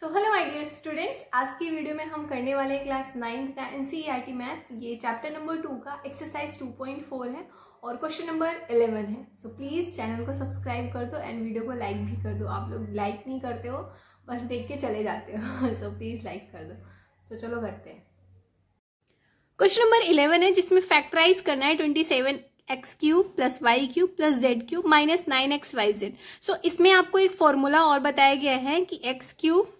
So hello my dear students आज की video में हम करने वाले क्लास नाइन्थ का एन सी मैथ्स ये चैप्टर नंबर टू का एक्सरसाइज टू पॉइंट फोर है और क्वेश्चन नंबर इलेवन है सो प्लीज़ चैनल को सब्सक्राइब कर दो एंड वीडियो को लाइक भी कर दो आप लोग लाइक नहीं करते हो बस देख के चले जाते हो सो प्लीज़ लाइक कर दो तो चलो करते हैं क्वेश्चन नंबर इलेवन है जिसमें फैक्टराइज करना है twenty seven x cube plus y cube plus z cube minus nine x y z so इसमें आपको एक फॉर्मूला और बताया गया है कि x cube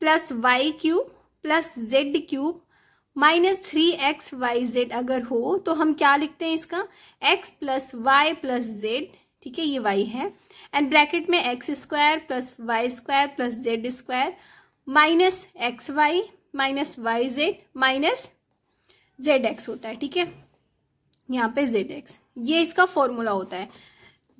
plus y cube plus z cube minus three x y z अगर हो तो हम क्या लिखते हैं इसका x plus y plus z ठीक है ये वाई है एंड ब्रैकेट में x square plus y square plus z square minus x y minus y z minus z x होता है ठीक है यहाँ पे जेड एक्स ये इसका फॉर्मूला होता है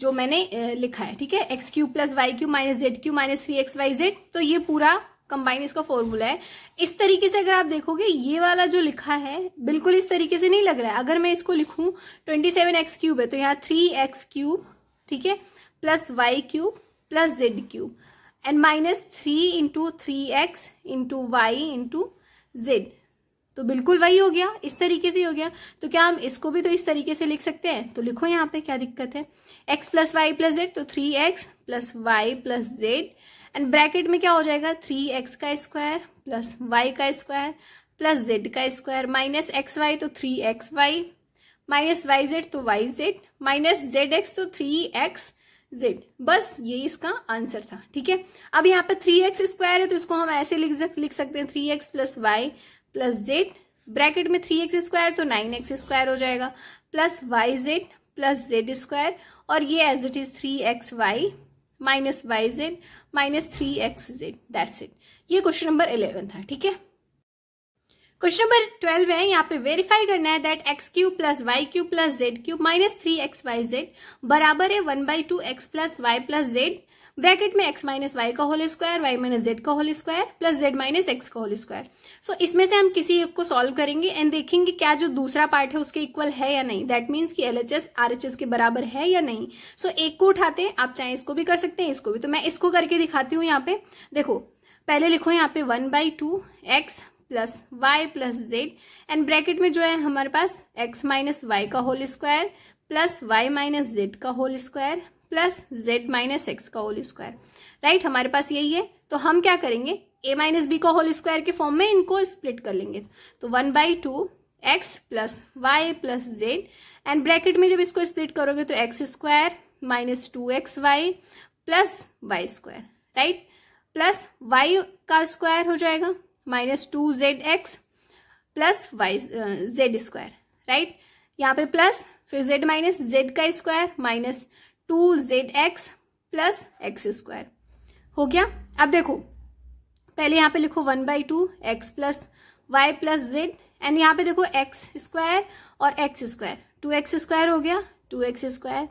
जो मैंने लिखा है ठीक है x cube plus y cube minus z cube minus three x y z तो ये पूरा कंबाइन इसका फॉर्मूला है इस तरीके से अगर आप देखोगे ये वाला जो लिखा है बिल्कुल इस तरीके से नहीं लग रहा है अगर मैं इसको लिखूं ट्वेंटी सेवन एक्स क्यूब है तो यहाँ थ्री एक्स क्यूब ठीक है plus y cube plus z cube and minus three into three x into y into z तो बिल्कुल वही हो गया इस तरीके से हो गया तो क्या हम इसको भी तो इस तरीके से लिख सकते हैं तो लिखो यहाँ पे क्या दिक्कत है x plus y plus z तो three x plus y plus z and bracket में क्या हो जाएगा थ्री एक्स का स्क्वायर प्लस वाई का स्क्वायर प्लस जेड का स्क्वायर माइनस एक्स वाई तो three x y minus y z तो y z minus z x तो थ्री एक्स जेड बस ये इसका आंसर था ठीक है अब यहाँ पर थ्री एक्स स्क्वायर है तो इसको हम ऐसे लिख लिख सकते हैं three x plus y plus z bracket में थ्री एक्स स्क्वायर तो नाइन एक्स स्क्वायर हो जाएगा plus y z plus z square और ये as it is three x y minus y z minus three x z that's it ये question number eleven था ठीक है क्वेश्चन नंबर ट्वेल्व है यहाँ पे वेरीफाई करना है that x cube plus y cube plus z cube minus three x y z बराबर है one by two x plus y plus z bracket में एक्स माइनस वाई का whole square y minus z का whole square plus z minus x का whole square so इसमें से हम किसी एक को सॉल्व करेंगे एंड देखेंगे क्या जो दूसरा पार्ट है उसके इक्वल है या नहीं दैट मीन्स कि L H S R H S के बराबर है या नहीं सो so, एक को उठाते हैं आप चाहे इसको भी कर सकते हैं इसको भी तो मैं इसको करके दिखाती हूँ यहाँ पे देखो पहले लिखो यहाँ पे one by two x plus y plus z and bracket में जो है हमारे पास एक्स माइनस वाई का whole square plus y minus z का whole square plus z minus x का होल स्क्वायर राइट हमारे पास यही है तो हम क्या करेंगे ए माइनस बी का होल स्क्वायर के फॉर्म में इनको स्प्लिट कर लेंगे तो one by two x plus y plus z and bracket में जब इसको स्प्लिट करोगे तो x square minus two x y plus y square right plus y का स्क्वायर हो जाएगा minus two z x plus y z square right यहाँ पे प्लस फिर जेड माइनस जेड का square minus two z x plus x square हो गया अब देखो पहले यहाँ पे लिखो one by two x plus y plus z and यहाँ पे देखो एक्स स्क्वायर और x square two x square हो गया two x square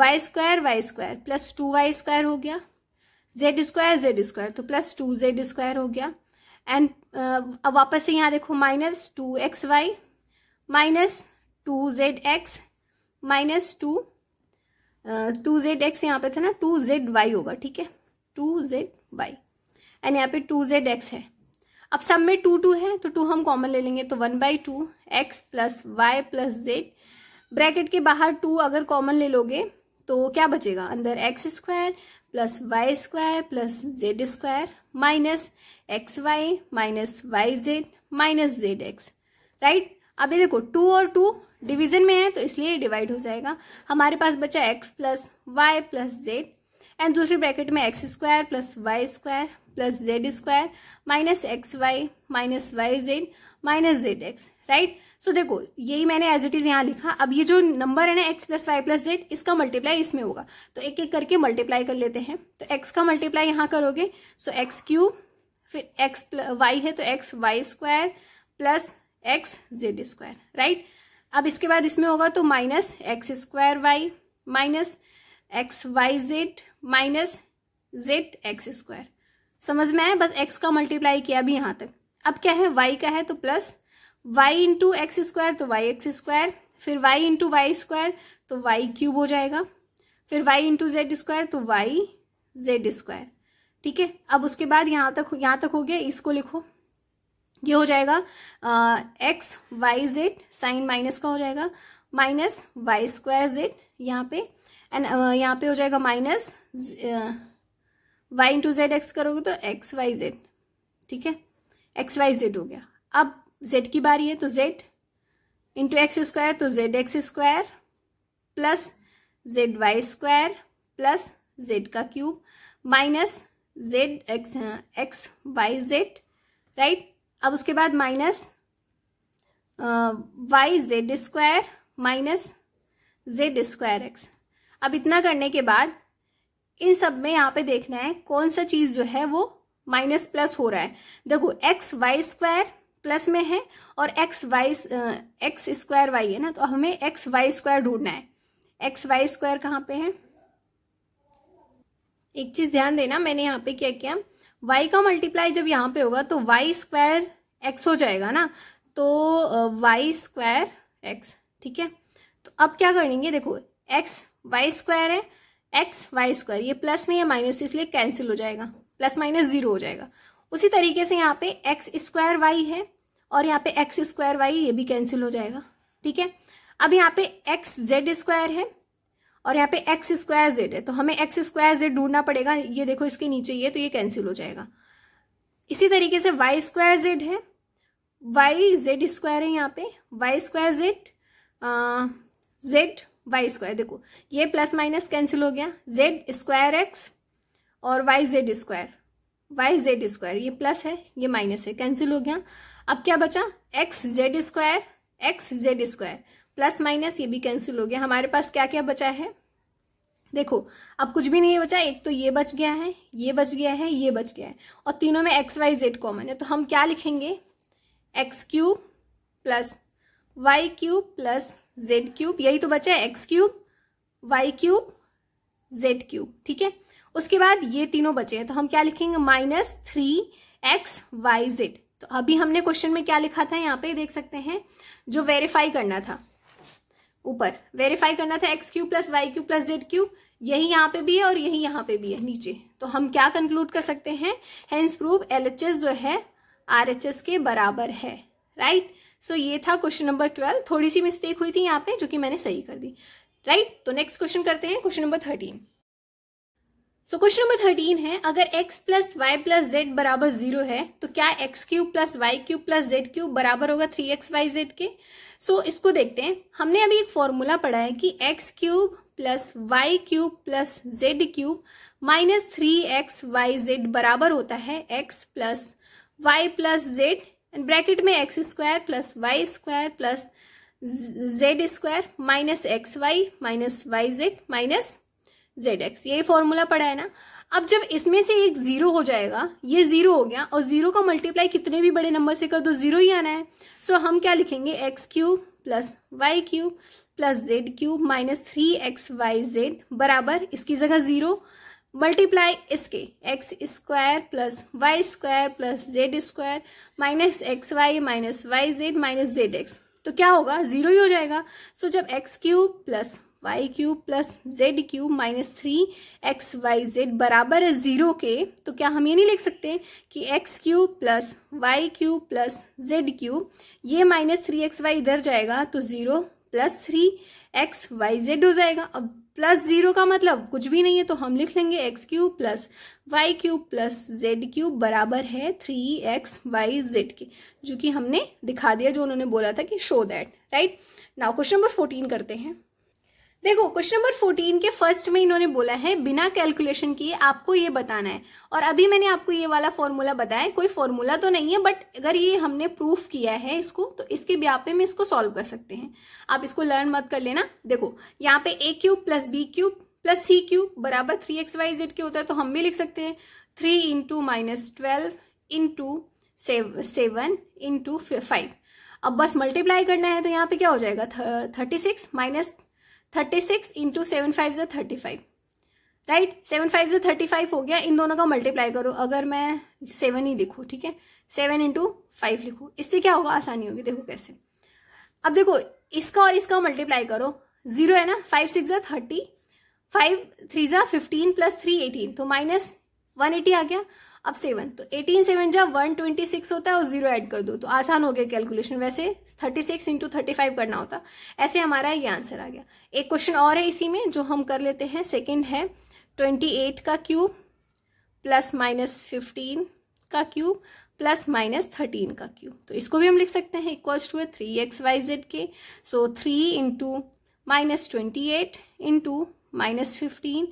y square y square plus two y square हो गया जेड स्क्वायर जेड स्क्वायर तो plus two z square हो गया एंड uh, वापस से यहाँ देखो minus two x y minus two z x minus two two z x यहाँ पे था ना टू जेड वाई होगा ठीक है टू जेड वाई एंड यहाँ पे टू जेड एक्स है अब सब में टू टू है तो टू हम कॉमन ले लेंगे तो one by two x plus y plus z bracket के बाहर टू अगर कॉमन ले लोगे तो क्या बचेगा अंदर x square plus y square plus z square minus x y minus y z minus z x right अभी देखो टू और टू डिवीजन में है तो इसलिए डिवाइड हो जाएगा हमारे पास बचा x plus y plus z and दूसरे ब्रैकेट में x square plus y square plus z square minus x y minus y z minus z x right so देखो यही मैंने एज इट इज़ यहाँ लिखा अब ये जो नंबर है ना x plus y plus z इसका मल्टीप्लाई इसमें होगा तो एक एक करके मल्टीप्लाई कर लेते हैं तो एक्स का मल्टीप्लाई यहाँ करोगे सो एक्स क्यूब फिर एक्स वाई है तो x y square plus x z square right अब इसके बाद इसमें होगा तो minus x square y minus x y z minus z x square समझ में आए बस एक्स का मल्टीप्लाई किया अभी यहाँ तक अब क्या है वाई का है तो plus y into x square तो वाई एक्स स्क्वायर फिर वाई इंटू वाई स्क्वायर तो वाई क्यूब हो जाएगा फिर वाई इंटू जेड स्क्वायर तो वाई जेड स्क्वायर ठीक है अब उसके बाद यहाँ तक यहाँ तक हो गया इसको लिखो ये हो जाएगा x y z sign minus का हो जाएगा माइनस वाई स्क्वायर जेड यहाँ पे एंड uh, यहाँ पे हो जाएगा minus y into z x करोगे तो एक्स वाई जेड ठीक है एक्स वाई जेड हो गया अब जेड की बारी है तो जेड इंटू एक्स स्क्वायर तो z x square plus z y square plus z का cube minus z x x y z right अब उसके बाद minus y z square minus z square x अब इतना करने के बाद इन सब में यहाँ पे देखना है कौन सा चीज़ जो है वो माइनस प्लस हो रहा है देखो एक्स वाई स्क्वायर प्लस में है और x y x square y है ना तो हमें एक्स वाई स्क्वायर ढूंढना है एक्स वाई स्क्वायर कहाँ पे है एक चीज़ ध्यान देना मैंने यहाँ पे क्या किया y का मल्टीप्लाई जब यहाँ पे होगा तो वाई स्क्वायर एक्स हो जाएगा ना तो वाई स्क्वायर एक्स ठीक है तो अब क्या करेंगे देखो x y स्क्वायर है x y स्क्वायर ये प्लस में या माइनस इसलिए कैंसिल हो जाएगा प्लस माइनस जीरो हो जाएगा उसी तरीके से यहाँ पे एक्स स्क्वायर वाई है और यहाँ पे एक्स स्क्वायर वाई ये भी कैंसिल हो जाएगा ठीक है अब यहाँ पे एक्स जेड स्क्वायर है और यहाँ पे एक्स स्क्वायर जेड है तो हमें एक्स स्क्वायर जेड ढूंढना पड़ेगा ये देखो इसके नीचे ये तो ये कैंसिल हो जाएगा इसी तरीके से वाई स्क्वायर जेड है वाई जेड स्क्वायर है यहाँ पे y square z z y square देखो ये प्लस माइनस कैंसिल हो गया जेड स्क्वायर एक्स और y z square y z square ये प्लस है ये माइनस है कैंसिल हो गया अब क्या बचा x z square x z square plus minus ये भी कैंसिल हो गया हमारे पास क्या क्या बचा है देखो अब कुछ भी नहीं बचा एक तो ये बच गया है ये बच गया है ये बच गया है और तीनों में एक्स वाई जेड कॉमन है तो हम क्या लिखेंगे x cube plus y cube plus z cube यही तो बचा है x cube y cube z cube ठीक है उसके बाद ये तीनों बचे हैं तो हम क्या लिखेंगे minus three x y z तो अभी हमने क्वेश्चन में क्या लिखा था यहाँ पे देख सकते हैं जो वेरीफाई करना था ऊपर वेरीफाई करना था x cube plus y cube plus z cube यही यहाँ पे भी है और यही यहाँ पे भी है नीचे तो हम क्या कंक्लूड कर सकते हैं hence prove L H S जो है आर एच एस के बराबर है राइट right? सो so, ये था क्वेश्चन नंबर ट्वेल्व थोड़ी सी मिस्टेक हुई थी यहाँ पे जो कि मैंने सही कर दी राइट right? तो नेक्स्ट क्वेश्चन करते हैं question number thirteen so question number thirteen है अगर x plus y plus z बराबर जीरो है तो क्या x cube plus y cube plus z cube बराबर होगा थ्री एक्स वाई जेड के सो so, इसको देखते हैं हमने अभी एक फॉर्मूला पढ़ा है कि x cube plus y cube plus z cube minus three x y z बराबर होता है x plus y plus z and bracket में x square plus y square plus z square minus x y minus y z minus z x यही formula पड़ा है ना अब जब इसमें से एक जीरो हो जाएगा ये जीरो हो गया और जीरो का मल्टीप्लाई कितने भी बड़े नंबर से कर दो जीरो ही आना है सो हम क्या लिखेंगे x cube plus y cube plus z cube minus three x y z बराबर इसकी जगह जीरो मल्टीप्लाई इसके x square plus y square plus z square minus x y minus y z minus z x तो क्या होगा zero ही हो जाएगा सो so, जब x cube plus y cube plus z cube minus three x y z बराबर है zero के तो क्या हम ये नहीं लिख सकते कि x cube plus y cube plus z cube ये माइनस थ्री एक्स वाई इधर जाएगा तो zero plus three x y z हो जाएगा अब प्लस ज़ीरो का मतलब कुछ भी नहीं है तो हम लिख लेंगे x cube plus y cube plus z cube बराबर है थ्री एक्स वाई जेड के जो कि हमने दिखा दिया जो उन्होंने बोला था कि show that right now question number fourteen करते हैं देखो क्वेश्चन नंबर फोर्टीन के फर्स्ट में इन्होंने बोला है बिना कैलकुलेशन किए आपको ये बताना है और अभी मैंने आपको ये वाला फॉर्मूला बताया कोई फॉर्मूला तो नहीं है बट अगर ये हमने प्रूफ किया है इसको तो इसके भी पे में इसको सॉल्व कर सकते हैं आप इसको लर्न मत कर लेना देखो यहाँ पे a cube plus b cube plus c cube बराबर थ्री एक्स वाई जेड के होता है तो हम भी लिख सकते हैं three into minus twelve into seven into five अब बस मल्टीप्लाई करना है तो यहाँ पे क्या हो जाएगा thirty six minus thirty six into seven five जो thirty five right seven five जो थर्टी फाइव हो गया इन दोनों का मल्टीप्लाई करो अगर मैं सेवन ही लिखूँ ठीक है सेवन इंटू फाइव लिखूँ इससे क्या होगा आसानी होगी देखो कैसे अब देखो इसका और इसका मल्टीप्लाई करो जीरो है ना फाइव सिक्स जो थर्टी फाइव थ्री जो फिफ्टीन प्लस थ्री एटीन तो माइनस वन एटी आ गया अब सेवन तो एटीन सेवन जब वन ट्वेंटी सिक्स होता है और जीरो ऐड कर दो तो आसान हो गया कैलकुलेशन वैसे thirty six into thirty five करना होता ऐसे हमारा ये आंसर आ गया एक क्वेश्चन और है इसी में जो हम कर लेते हैं सेकेंड है ट्वेंटी एट का क्यूब प्लस माइनस फिफ्टीन का क्यूब प्लस माइनस थर्टीन का क्यूब तो इसको भी हम लिख सकते हैं इक्वल्स टू है थ्री एक्स वाई जेड के so three into minus twenty eight into minus fifteen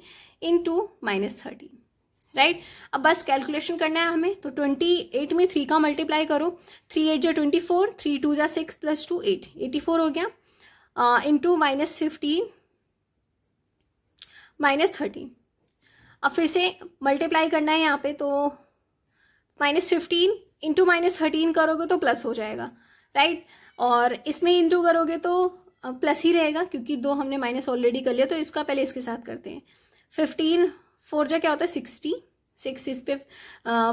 into minus thirteen right right? अब बस कैलकुलेशन करना है हमें तो ट्वेंटी एट में थ्री का मल्टीप्लाई करो थ्री एट जो ट्वेंटी फोर थ्री टू जो six plus two eight eighty four हो गया into minus fifteen minus thirteen अब फिर से मल्टीप्लाई करना है यहाँ पे तो minus fifteen into minus thirteen करोगे तो प्लस हो जाएगा राइट right? और इसमें इंटू करोगे तो प्लस ही रहेगा क्योंकि दो हमने माइनस ऑलरेडी कर लिया तो इसका पहले इसके साथ करते हैं फिफ्टीन फोर जा क्या होता है सिक्सटी सिक्स इस पे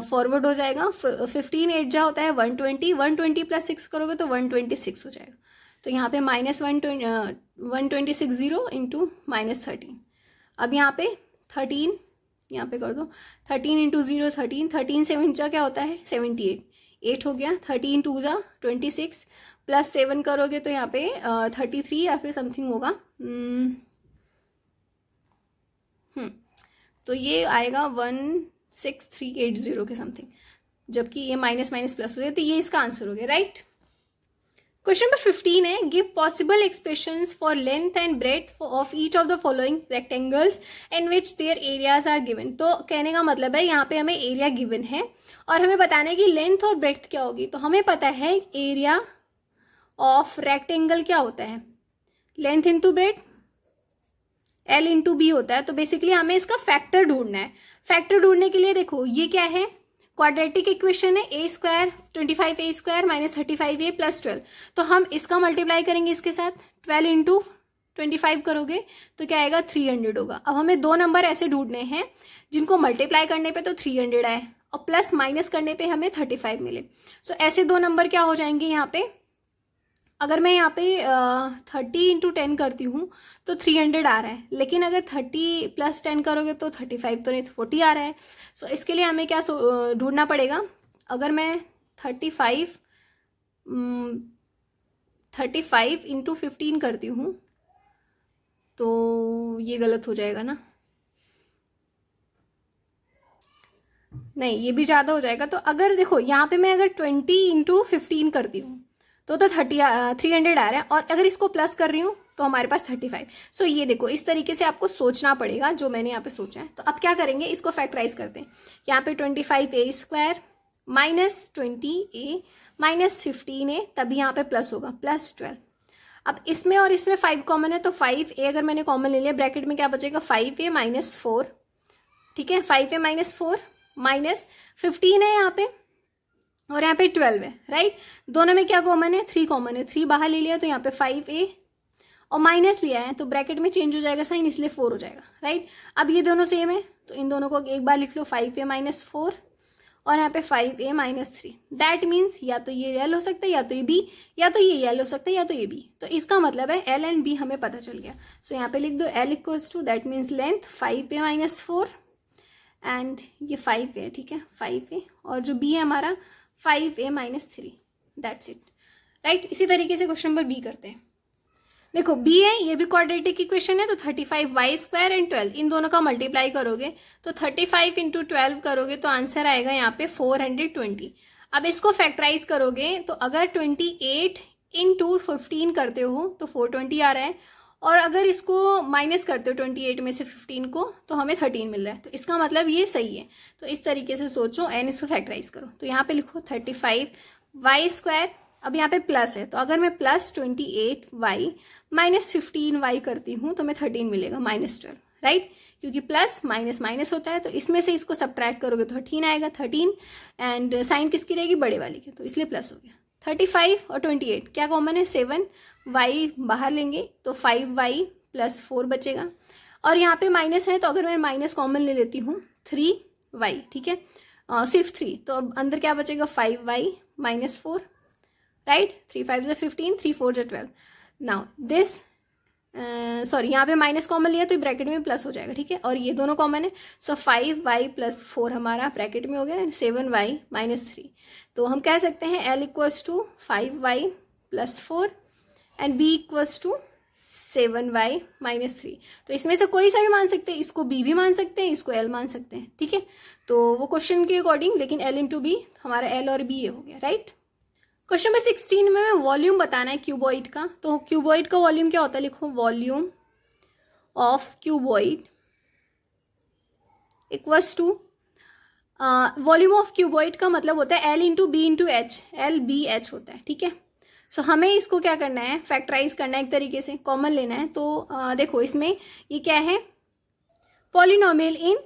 फॉरवर्ड हो जाएगा फिफ्टीन एट जा होता है one twenty one twenty plus six करोगे तो वन ट्वेंटी सिक्स हो जाएगा तो यहाँ पे minus one twenty one twenty six zero into minus thirteen अब यहाँ पे थर्टीन यहाँ पे कर दो thirteen into zero thirteen thirteen seven जा क्या होता है सेवेंटी एट एट हो गया थर्टीन टू जा ट्वेंटी सिक्स प्लस सेवन करोगे तो यहाँ पे थर्टी थ्री या फिर समथिंग होगा हम्म hmm. तो ये आएगा one six three eight zero के समथिंग जबकि ये माइनस माइनस प्लस हो गया तो ये इसका आंसर हो गया राइट क्वेश्चन नंबर फिफ्टीन है give possible expression for length and breadth of each of the following rectangles and which their areas are given तो कहने का मतलब है यहाँ पे हमें एरिया गिवन है और हमें बताना है कि लेंथ और ब्रेथ क्या होगी तो हमें पता है एरिया ऑफ रेक्टेंगल क्या होता है length into breadth l into b होता है तो बेसिकली हमें इसका फैक्टर ढूंढना है फैक्टर ढूंढने के लिए देखो ये क्या है क्वाड्रेटिक इक्वेशन है a square twenty five a square minus thirty five a plus twelve तो हम इसका मल्टीप्लाई करेंगे इसके साथ ट्वेल्व इंटू ट्वेंटी फाइव करोगे तो क्या आएगा थ्री हंड्रेड होगा अब हमें दो नंबर ऐसे ढूंढने हैं जिनको मल्टीप्लाई करने पे तो थ्री हंड्रेड आए और प्लस माइनस करने पे हमें थर्टी फाइव मिले सो so, ऐसे दो नंबर क्या हो जाएंगे यहाँ पे अगर मैं यहाँ पे थर्टी इंटू टेन करती हूँ तो थ्री हंड्रेड आ रहा है लेकिन अगर थर्टी प्लस टेन करोगे तो थर्टी फाइव तो नहीं फोर्टी तो आ रहा है सो so, इसके लिए हमें क्या ढूंढना पड़ेगा अगर मैं thirty five thirty five into fifteen करती हूँ तो ये गलत हो जाएगा ना नहीं ये भी ज़्यादा हो जाएगा तो अगर देखो यहाँ पे मैं अगर ट्वेंटी इंटू फिफ्टीन करती हूँ तो तो थर्टी थ्री हंड्रेड आ रहा है और अगर इसको प्लस कर रही हूँ तो हमारे पास थर्टी फाइव सो ये देखो इस तरीके से आपको सोचना पड़ेगा जो मैंने यहाँ पे सोचा है तो अब क्या करेंगे इसको फैक्टराइज करते हैं यहाँ पे twenty five a square minus twenty a minus fifteen a तभी यहाँ पे प्लस होगा प्लस ट्वेल्व अब इसमें और इसमें फाइव कॉमन है तो फाइव ए अगर मैंने कॉमन ले लिया ब्रैकेट में क्या बचेगा फाइव ए माइनस फोर ठीक है five a minus four minus fifteen है यहाँ पे और यहाँ पे ट्वेल्व है राइट दोनों में क्या कॉमन है थ्री कॉमन है थ्री बाहर ले लिया तो यहाँ पे फाइव ए और माइनस लिया है तो ब्रैकेट में चेंज हो जाएगा साइन इसलिए फोर हो जाएगा राइट अब ये दोनों सेम है तो इन दोनों को एक बार लिख लो फाइव ए माइनस फोर और यहाँ पे five a minus three that means या तो ये एल हो सकता है या तो ये बी या तो ये एल हो सकता है या तो ये बी तो इसका मतलब है एल एंड बी हमें पता चल गया सो so, यहाँ पे लिख दो l equals to that means length five a minus four and ये फाइव ए ठीक है फाइव ए और जो बी है हमारा five a minus three that's it right इसी तरीके से क्वेश्चन नंबर बी करते हैं देखो बी है ये भी क्वाड्रेटिक इक्वेशन है तो thirty five y square and twelve इन दोनों का मल्टीप्लाई करोगे तो थर्टी फाइव इंटू ट्वेल्व करोगे तो आंसर आएगा यहाँ पे फोर हंड्रेड ट्वेंटी अब इसको फैक्टराइज करोगे तो अगर twenty eight into fifteen करते हो तो फोर ट्वेंटी आ रहा है और अगर इसको माइनस करते हो ट्वेंटी एट में से फिफ्टीन को तो हमें थर्टीन मिल रहा है तो इसका मतलब ये सही है तो इस तरीके से सोचो एन इसको फैक्टराइज करो तो यहाँ पे लिखो थर्टी फाइव वाई स्क्वायर अब यहाँ पे प्लस है तो अगर मैं plus twenty eight y minus fifteen y करती हूँ तो मैं थर्टीन मिलेगा माइनस ट्वेल्व राइट क्योंकि प्लस माइनस माइनस होता है तो इसमें से इसको सब्ट्रैक्ट करोगे तो थर्टीन आएगा थर्टीन एंड साइन किसकी रहेगी बड़े वाली की तो इसलिए प्लस हो गया थर्टी फाइव और ट्वेंटी एट क्या कॉमन है सेवन वाई बाहर लेंगे तो फाइव वाई प्लस फोर बचेगा और यहाँ पे माइनस है तो अगर मैं माइनस कॉमन ले लेती हूँ थ्री वाई ठीक है आ, सिर्फ थ्री तो अब अंदर क्या बचेगा five y minus four right three five जो फिफ्टीन थ्री फोर जो ट्वेल्व नाउ दिस सॉरी यहाँ पे माइनस कॉमन लिया तो ब्रैकेट में प्लस हो जाएगा ठीक है और ये दोनों कॉमन है so five y plus four हमारा ब्रैकेट में हो गया सेवन वाई माइनस थ्री तो हम कह सकते हैं l equals to five y plus four and b equals to seven y minus three तो इसमें से कोई सा भी मान सकते हैं इसको बी भी मान सकते हैं इसको एल मान सकते हैं ठीक है तो वो क्वेश्चन के अकॉर्डिंग लेकिन एल इंटू बी हमारा एल और बी ये हो गया राइट क्वेश्चन नंबर सिक्सटीन में हमें वॉल्यूम बताना है क्यूबॉइड का तो क्यूबॉइड का वॉल्यूम क्या होता है लिखो volume of cuboid equals to volume of cuboid का मतलब होता है l into b into h l b h होता है ठीक है सो so, हमें इसको क्या करना है फैक्टराइज करना है एक तरीके से कॉमन लेना है तो uh, देखो इसमें ये क्या है पॉलिनोमियल इन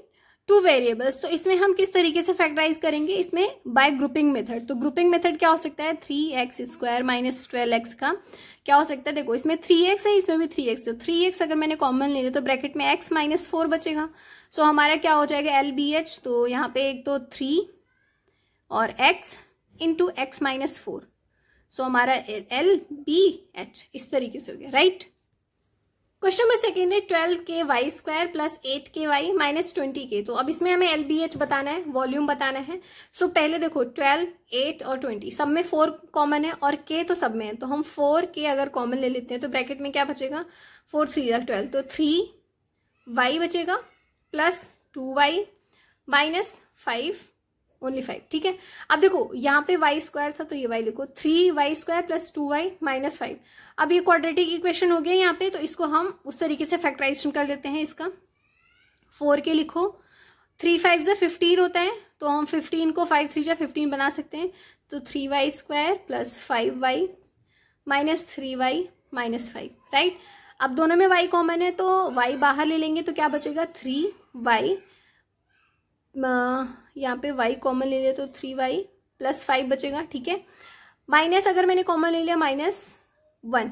टू वेरिएबल्स तो इसमें हम किस तरीके से फैक्टराइज करेंगे इसमें बाय ग्रुपिंग मेथड तो ग्रुपिंग मेथड क्या हो सकता है three x square minus twelve x का क्या हो सकता है देखो इसमें थ्री एक्स है इसमें भी थ्री एक्स तो थ्री एक्स अगर मैंने कॉमन ले लिया तो ब्रैकेट में एक्स माइनस फोर बचेगा सो so, हमारा क्या हो जाएगा एल बी एच तो यहाँ पे एक तो थ्री और x into x minus four so हमारा एल बी एच इस तरीके से हो गया right right? Question number second है twelve k y square plus eight k y minus twenty k तो अब इसमें हमें एल बी एच बताना है वॉल्यूम बताना है सो so, पहले देखो ट्वेल्व एट और ट्वेंटी सब में फोर कॉमन है और के तो सब में है तो हम फोर के अगर कॉमन ले लेते हैं तो ब्रैकेट में क्या बचेगा फोर थ्री या ट्वेल्व तो थ्री वाई बचेगा plus two y minus five only five ठीक है अब देखो यहाँ पे वाई स्क्वायर था तो ये वाई लिखो three y square plus two y minus five अब ये क्वाड्रेटिक इक्वेशन हो गया यहाँ पे तो इसको हम उस तरीके से फैक्टराइजेशन कर लेते हैं इसका फोर के लिखो थ्री फाइव जो फिफ्टीन होता है तो हम फिफ्टीन को फाइव थ्री जो फिफ्टीन बना सकते हैं तो three y square plus five y minus three y minus five right अब दोनों में वाई कॉमन है तो वाई बाहर ले लेंगे तो क्या बचेगा थ्री वाई यहाँ पे वाई कॉमन ले लिया तो थ्री वाई प्लस फाइव बचेगा ठीक है माइनस अगर मैंने कॉमन ले लिया माइनस वन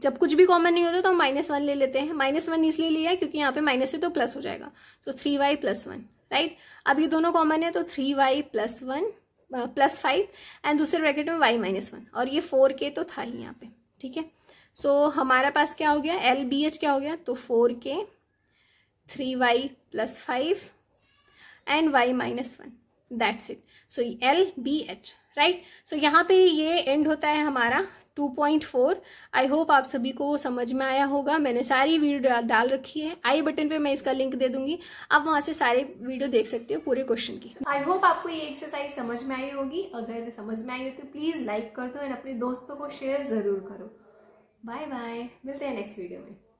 जब कुछ भी कॉमन नहीं होता तो हम माइनस वन ले लेते हैं माइनस वन इसलिए लिया क्योंकि यहाँ पे माइनस है तो प्लस हो जाएगा तो three y plus one right अब ये दोनों कॉमन है तो three y plus one plus five and दूसरे ब्रैकेट में वाई माइनस वन और ये फोर के तो था ही यहाँ पे ठीक है सो so, हमारा पास क्या हो गया एल बी एच क्या हो गया तो four k three y plus five and y minus one that's it so l b h right so यहाँ पे ये एंड होता है हमारा 2.4 आई होप आप सभी को समझ में आया होगा मैंने सारी वीडियो डाल, डाल रखी है आई बटन पे मैं इसका लिंक दे दूंगी आप वहां से सारे वीडियो देख सकते हो पूरे क्वेश्चन की आई होप आपको ये एक्सरसाइज समझ में आई होगी अगर समझ में आई हो तो प्लीज लाइक कर दो एंड अपने दोस्तों को शेयर जरूर करो बाय बाय मिलते हैं नेक्स्ट वीडियो में